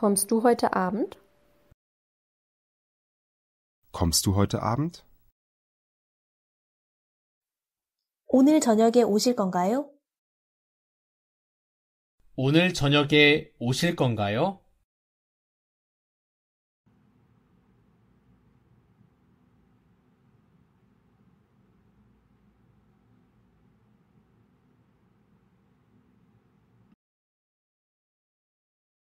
Kommst du heute Abend? Kommst du heute Abend? 오늘 저녁에 오실 건가요? 오늘 저녁에 오실 건가요?